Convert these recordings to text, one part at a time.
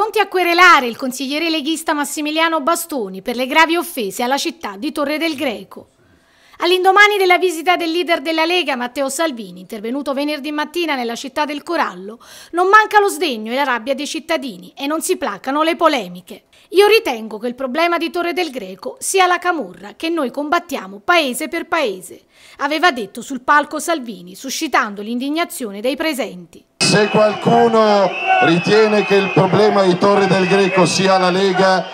pronti a querelare il consigliere leghista Massimiliano Bastoni per le gravi offese alla città di Torre del Greco. All'indomani della visita del leader della Lega Matteo Salvini, intervenuto venerdì mattina nella città del Corallo, non manca lo sdegno e la rabbia dei cittadini e non si placano le polemiche. Io ritengo che il problema di Torre del Greco sia la camorra che noi combattiamo paese per paese, aveva detto sul palco Salvini, suscitando l'indignazione dei presenti se qualcuno ritiene che il problema di Torre del Greco sia la Lega,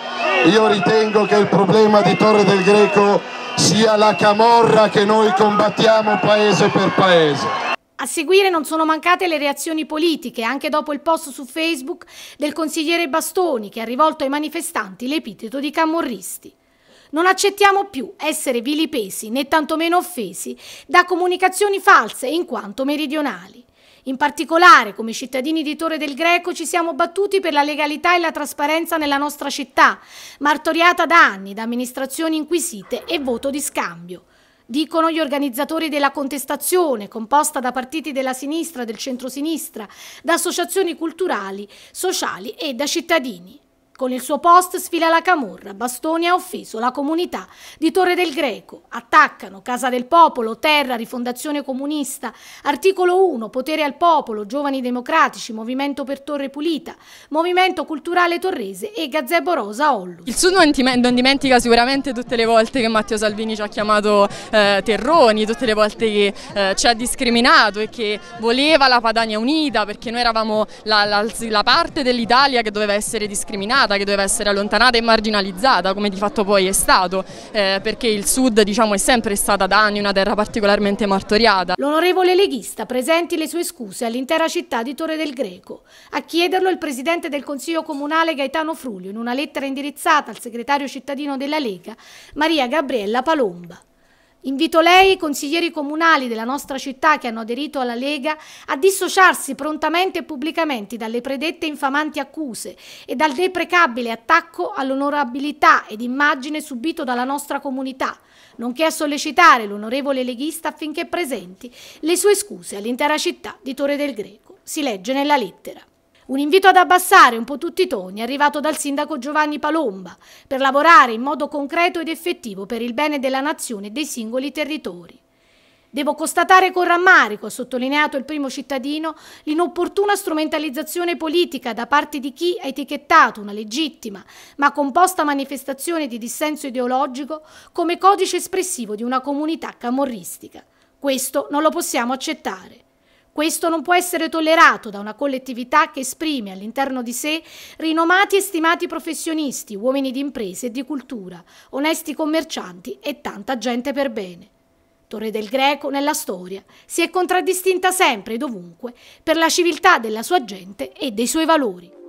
io ritengo che il problema di Torre del Greco sia la camorra che noi combattiamo paese per paese. A seguire non sono mancate le reazioni politiche, anche dopo il post su Facebook del consigliere Bastoni che ha rivolto ai manifestanti l'epiteto di camorristi. Non accettiamo più essere vilipesi né tantomeno offesi da comunicazioni false in quanto meridionali. In particolare, come cittadini di Torre del Greco ci siamo battuti per la legalità e la trasparenza nella nostra città, martoriata da anni da amministrazioni inquisite e voto di scambio. Dicono gli organizzatori della contestazione, composta da partiti della sinistra, e del centrosinistra, da associazioni culturali, sociali e da cittadini. Con il suo post sfila la camorra, Bastoni ha offeso la comunità di Torre del Greco. Attaccano Casa del Popolo, Terra, Rifondazione Comunista, Articolo 1, Potere al Popolo, Giovani Democratici, Movimento per Torre Pulita, Movimento Culturale Torrese e Gazzebo Rosa Ollu. Il Sud non dimentica sicuramente tutte le volte che Matteo Salvini ci ha chiamato eh, terroni, tutte le volte che eh, ci ha discriminato e che voleva la Padania Unita perché noi eravamo la, la, la parte dell'Italia che doveva essere discriminata allontanata, che doveva essere allontanata e marginalizzata, come di fatto poi è stato, eh, perché il Sud diciamo, è sempre stata da anni una terra particolarmente martoriata. L'onorevole leghista presenti le sue scuse all'intera città di Torre del Greco. A chiederlo il presidente del Consiglio Comunale Gaetano Frulio in una lettera indirizzata al segretario cittadino della Lega, Maria Gabriella Palomba. Invito lei e i consiglieri comunali della nostra città che hanno aderito alla Lega a dissociarsi prontamente e pubblicamente dalle predette infamanti accuse e dal deprecabile attacco all'onorabilità ed immagine subito dalla nostra comunità, nonché a sollecitare l'onorevole leghista affinché presenti le sue scuse all'intera città di Torre del Greco. Si legge nella lettera. Un invito ad abbassare un po' tutti i toni è arrivato dal sindaco Giovanni Palomba per lavorare in modo concreto ed effettivo per il bene della nazione e dei singoli territori. Devo constatare con rammarico, ha sottolineato il primo cittadino, l'inopportuna strumentalizzazione politica da parte di chi ha etichettato una legittima ma composta manifestazione di dissenso ideologico come codice espressivo di una comunità camorristica. Questo non lo possiamo accettare. Questo non può essere tollerato da una collettività che esprime all'interno di sé rinomati e stimati professionisti, uomini di imprese e di cultura, onesti commercianti e tanta gente per bene. Torre del Greco nella storia si è contraddistinta sempre e dovunque per la civiltà della sua gente e dei suoi valori.